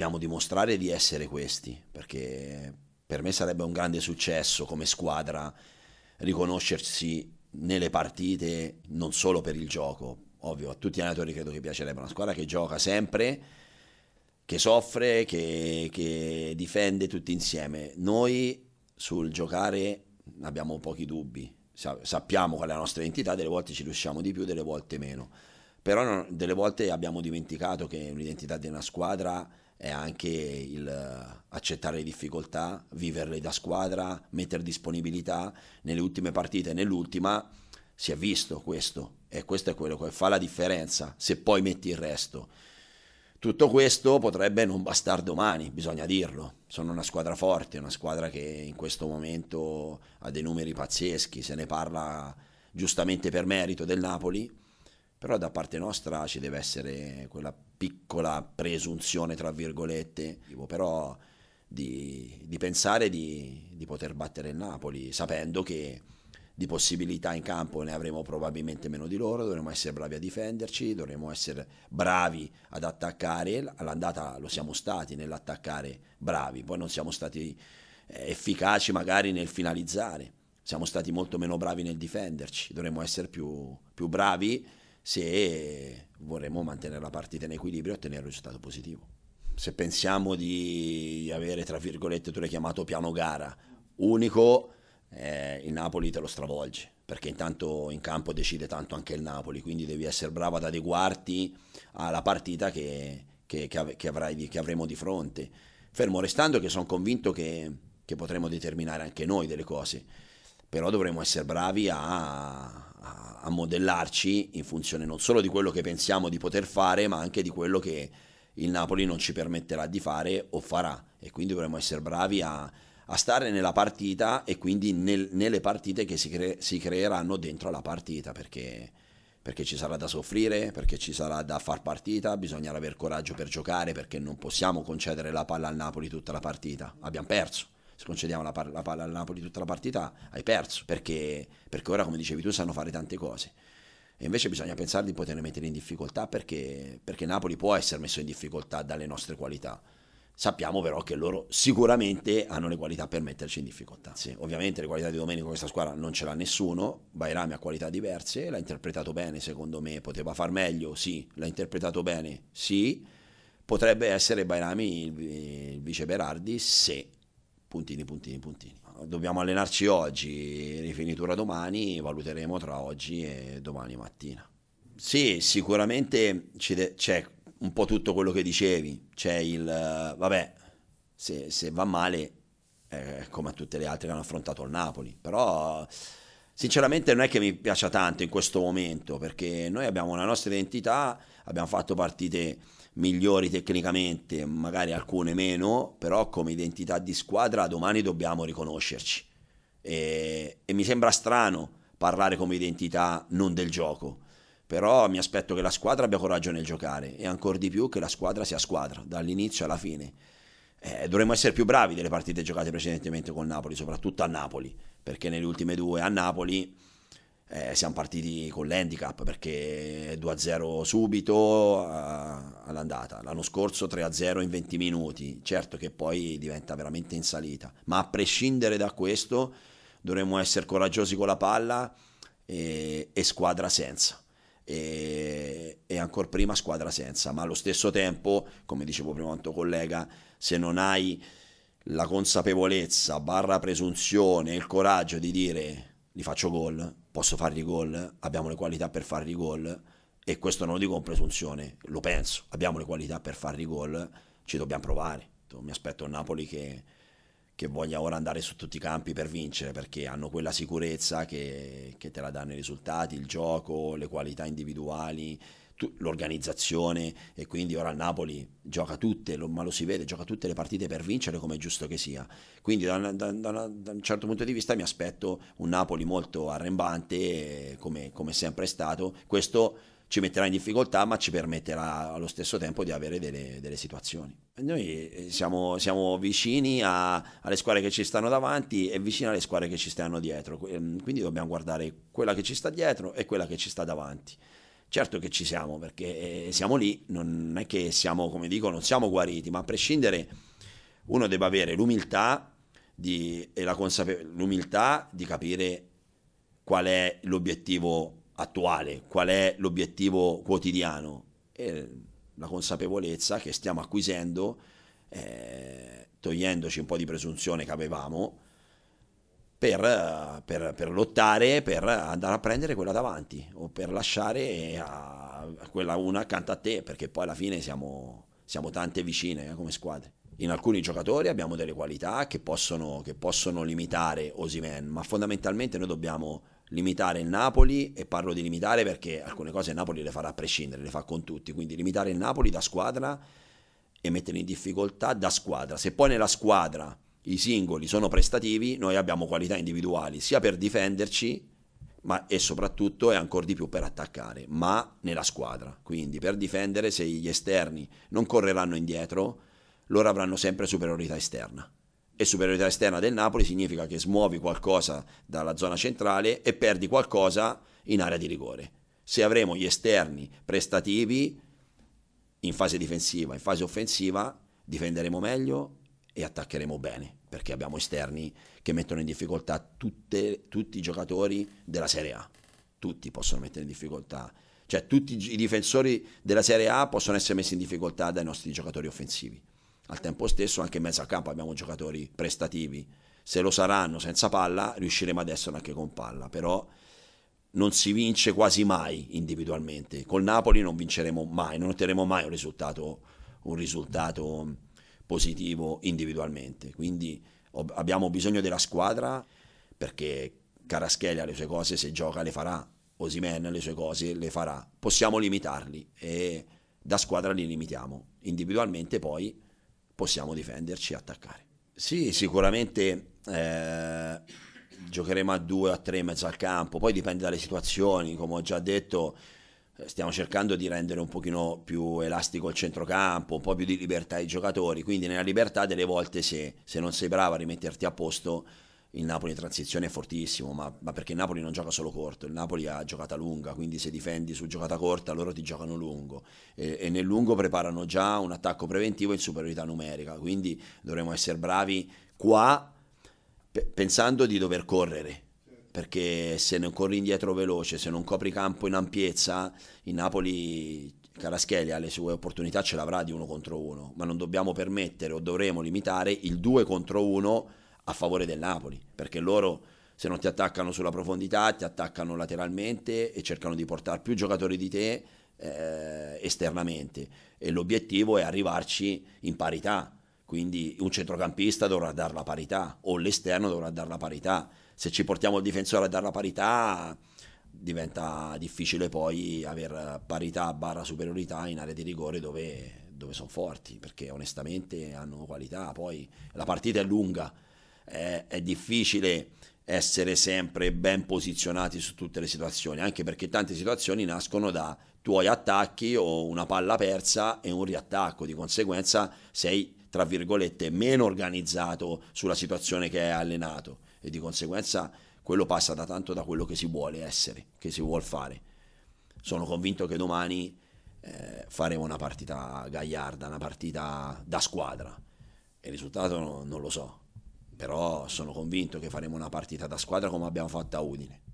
dobbiamo dimostrare di essere questi, perché per me sarebbe un grande successo come squadra riconoscersi nelle partite non solo per il gioco. Ovvio, a tutti gli allenatori credo che piacerebbe una squadra che gioca sempre, che soffre, che, che difende tutti insieme. Noi sul giocare abbiamo pochi dubbi, sappiamo qual è la nostra identità, delle volte ci riusciamo di più, delle volte meno. Però non, delle volte abbiamo dimenticato che l'identità di una squadra è anche il eh, accettare le difficoltà, viverle da squadra, mettere disponibilità. Nelle ultime partite, nell'ultima, si è visto questo e questo è quello che fa la differenza se poi metti il resto. Tutto questo potrebbe non bastare domani, bisogna dirlo. Sono una squadra forte, una squadra che in questo momento ha dei numeri pazzeschi, se ne parla giustamente per merito del Napoli, però da parte nostra ci deve essere quella piccola presunzione, tra virgolette, però di, di pensare di, di, poter battere il Napoli, sapendo che di possibilità in campo ne avremo probabilmente meno di loro, dovremo essere bravi a difenderci, dovremo essere bravi ad attaccare, all'andata lo siamo stati nell'attaccare bravi, poi non siamo stati eh, efficaci magari nel finalizzare, siamo stati molto meno bravi nel difenderci, dovremmo essere più, più bravi se vorremmo mantenere la partita in equilibrio e ottenere un risultato positivo. Se pensiamo di avere, tra virgolette, tu l'hai chiamato piano gara, unico, eh, il Napoli te lo stravolge, perché intanto in campo decide tanto anche il Napoli, quindi devi essere bravo ad adeguarti alla partita che, che, che, av- che avrai, avremo di fronte. Fermo restando che sono convinto che, potremo determinare anche noi delle cose però dovremo essere bravi a, a, modellarci in funzione non solo di quello che pensiamo di poter fare, ma anche di quello che il Napoli non ci permetterà di fare o farà. E quindi dovremo essere bravi a, a stare nella partita e quindi nel, nelle partite che si, cre, si, creeranno dentro la partita, perché, perché ci sarà da soffrire, perché ci sarà da far partita, bisognerà avere coraggio per giocare, perché non possiamo concedere la palla al Napoli tutta la partita. Abbiamo perso se concediamo la, palla par- al Napoli tutta la partita, hai perso, perché, perché ora, come dicevi tu, sanno fare tante cose. E invece bisogna pensare di poterne mettere in difficoltà perché, perché Napoli può essere messo in difficoltà dalle nostre qualità. Sappiamo però che loro sicuramente hanno le qualità per metterci in difficoltà. Sì, ovviamente le qualità di Domenico questa squadra non ce l'ha nessuno, Bairami ha qualità diverse, l'ha interpretato bene secondo me, poteva far meglio, sì, l'ha interpretato bene, sì, potrebbe essere Bairami il, il vice Berardi se puntini, puntini, puntini. Dobbiamo allenarci oggi, rifinitura domani, valuteremo tra oggi e domani mattina. Sì, sicuramente c'è un po' tutto quello che dicevi, c'è il vabbè, se, se va male eh, come a tutte le altre che hanno affrontato il Napoli, però sinceramente non è che mi piaccia tanto in questo momento perché noi abbiamo una nostra identità, abbiamo fatto partite migliori tecnicamente, magari alcune meno, però come identità di squadra domani dobbiamo riconoscerci. E, e mi sembra strano parlare come identità non del gioco, però mi aspetto che la squadra abbia coraggio nel giocare e ancora di più che la squadra sia squadra, dall'inizio alla fine. Eh, dovremmo essere più bravi delle partite giocate precedentemente con Napoli, soprattutto a Napoli, perché nelle ultime due a Napoli eh, siamo partiti con l'handicap perché 2-0 subito a, eh, all'andata, l'anno scorso 3-0 in 20 minuti, certo che poi diventa veramente in salita, ma a prescindere da questo dovremmo essere coraggiosi con la palla e, e squadra senza. E, e ancora prima squadra senza, ma allo stesso tempo, come dicevo prima un tuo collega, se non hai la consapevolezza, barra presunzione, il coraggio di dire li faccio gol, posso fargli gol, abbiamo le qualità per fargli gol e questo non lo dico con presunzione, lo penso, abbiamo le qualità per fargli gol, ci dobbiamo provare. Mi aspetto un Napoli che, che voglia ora andare su tutti i campi per vincere perché hanno quella sicurezza che, che te la danno i risultati, il gioco, le qualità individuali l'organizzazione e quindi ora il Napoli gioca tutte, lo, ma lo si vede, gioca tutte le partite per vincere come è giusto che sia. Quindi da, da, da, da un certo punto di vista mi aspetto un Napoli molto arrembante come, come sempre è stato. Questo ci metterà in difficoltà ma ci permetterà allo stesso tempo di avere delle, delle situazioni. Noi eh, siamo, siamo vicini a, alle squadre che ci stanno davanti e vicini alle squadre che ci stanno dietro, ehm, quindi dobbiamo guardare quella che ci sta dietro e quella che ci sta davanti. Certo che ci siamo, perché eh, siamo lì, non è che siamo, come dico, non siamo guariti, ma a prescindere uno deve avere l'umiltà di, e la consape- l'umiltà di capire qual è l'obiettivo attuale, qual è l'obiettivo quotidiano e la consapevolezza che stiamo acquisendo, eh, togliendoci un po' di presunzione che avevamo, per, eh, per, per, lottare, per andare a prendere quella davanti o per lasciare eh, a, a quella una accanto a te, perché poi alla fine siamo, siamo tante vicine eh, come squadre. In alcuni giocatori abbiamo delle qualità che possono, che possono limitare Osimen, ma fondamentalmente noi dobbiamo limitare il Napoli, e parlo di limitare perché alcune cose il Napoli le farà a prescindere, le fa con tutti, quindi limitare il Napoli da squadra e mettere in difficoltà da squadra. Se poi nella squadra i singoli sono prestativi, noi abbiamo qualità individuali sia per difenderci ma, e soprattutto e ancora di più per attaccare, ma nella squadra. Quindi per difendere se gli esterni non correranno indietro, loro avranno sempre superiorità esterna. E superiorità esterna del Napoli significa che smuovi qualcosa dalla zona centrale e perdi qualcosa in area di rigore. Se avremo gli esterni prestativi in fase difensiva, in fase offensiva, difenderemo meglio e attaccheremo bene, perché abbiamo esterni che mettono in difficoltà tutte, tutti i giocatori della Serie A. Tutti possono mettere in difficoltà, cioè tutti i difensori della Serie A possono essere messi in difficoltà dai nostri giocatori offensivi. Al tempo stesso anche in mezzo a campo abbiamo giocatori prestativi. Se lo saranno senza palla, riusciremo ad esserlo anche con palla, però non si vince quasi mai individualmente. Col Napoli non vinceremo mai, non otterremo mai un risultato, un risultato positivo individualmente. Quindi ob- abbiamo bisogno della squadra perché Caraschelia le sue cose se gioca le farà, Osimen le sue cose le farà. Possiamo limitarli e da squadra li limitiamo. Individualmente poi possiamo difenderci e attaccare. Sì, sicuramente eh, giocheremo a due, a tre in mezzo al campo, poi dipende dalle situazioni, come ho già detto stiamo cercando di rendere un pochino più elastico il centrocampo, un po' più di libertà ai giocatori, quindi nella libertà delle volte se, se non sei bravo a rimetterti a posto il Napoli in transizione è fortissimo, ma, ma, perché il Napoli non gioca solo corto, il Napoli ha giocata lunga, quindi se difendi su giocata corta loro ti giocano lungo e, e nel lungo preparano già un attacco preventivo in superiorità numerica, quindi dovremmo essere bravi qua pensando di dover correre perché se non corri indietro veloce, se non copri campo in ampiezza, in Napoli Caraschelia le sue opportunità ce l'avrà di uno contro uno, ma non dobbiamo permettere o dovremo limitare il due contro uno a favore del Napoli, perché loro se non ti attaccano sulla profondità, ti attaccano lateralmente e cercano di portare più giocatori di te eh, esternamente e l'obiettivo è arrivarci in parità, quindi un centrocampista dovrà dar la parità o l'esterno dovrà dar la parità se ci portiamo il difensore a dare la parità diventa difficile poi avere parità barra superiorità in area di rigore dove, dove sono forti perché onestamente hanno qualità poi la partita è lunga è, è difficile essere sempre ben posizionati su tutte le situazioni anche perché tante situazioni nascono da tuoi attacchi o una palla persa e un riattacco di conseguenza sei tra virgolette meno organizzato sulla situazione che hai allenato e di conseguenza quello passa da tanto da quello che si vuole essere, che si vuole fare. Sono convinto che domani eh, faremo una partita gagliarda, una partita da squadra. Il risultato non lo so, però sono convinto che faremo una partita da squadra come abbiamo fatto a Udine.